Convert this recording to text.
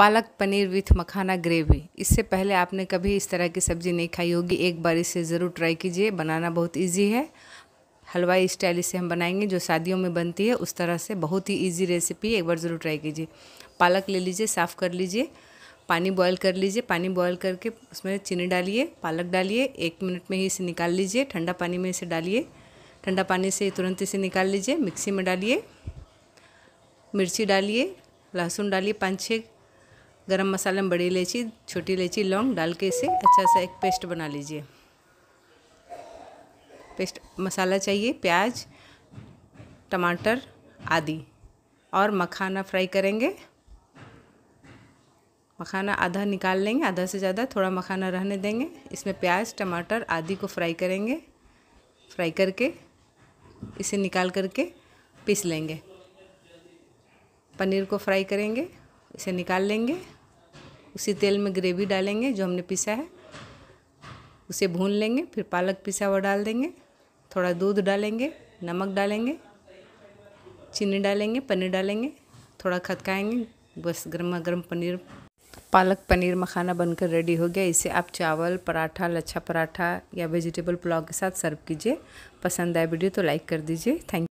पालक paneer with makhana gravy इससे पहले आपने कभी इस तरह की सब्ज़ी नहीं खाई होगी एक बार इसे ज़रूर ट्राई कीजिए बनाना बहुत इजी है हलवाई स्टाइल इसे हम बनाएंगे जो शादियों में बनती है उस तरह से बहुत ही इजी रेसिपी एक बार ज़रूर ट्राई कीजिए पालक ले लीजिए साफ़ कर लीजिए पानी बॉयल कर लीजिए पानी बॉयल करके उसमें चीनी डालिए पालक डालिए एक मिनट में ही इसे निकाल लीजिए ठंडा पानी में इसे डालिए ठंडा पानी से तुरंत इसे निकाल लीजिए मिक्सी में डालिए मिर्ची डालिए लहसुन डालिए पाँच छः गरम मसाले में बड़ी इलायची छोटी इलायची लौंग डाल के इसे अच्छा सा एक पेस्ट बना लीजिए पेस्ट मसाला चाहिए प्याज टमाटर आदि और मखाना फ्राई करेंगे मखाना आधा निकाल लेंगे आधा से ज़्यादा थोड़ा मखाना रहने देंगे इसमें प्याज टमाटर आदि को फ्राई करेंगे फ्राई करके इसे निकाल करके पीस लेंगे पनीर को फ्राई करेंगे इसे निकाल लेंगे उसी तेल में ग्रेवी डालेंगे जो हमने पिसा है उसे भून लेंगे फिर पालक पिसा हुआ डाल देंगे थोड़ा दूध डालेंगे नमक डालेंगे चीनी डालेंगे पनीर डालेंगे थोड़ा खतकाएंगे बस गर्मा गर्म पनीर पालक पनीर मखाना बनकर रेडी हो गया इसे आप चावल पराठा लच्छा पराठा या वेजिटेबल पुलाव के साथ सर्व कीजिए पसंद आए वीडियो तो लाइक कर दीजिए थैंक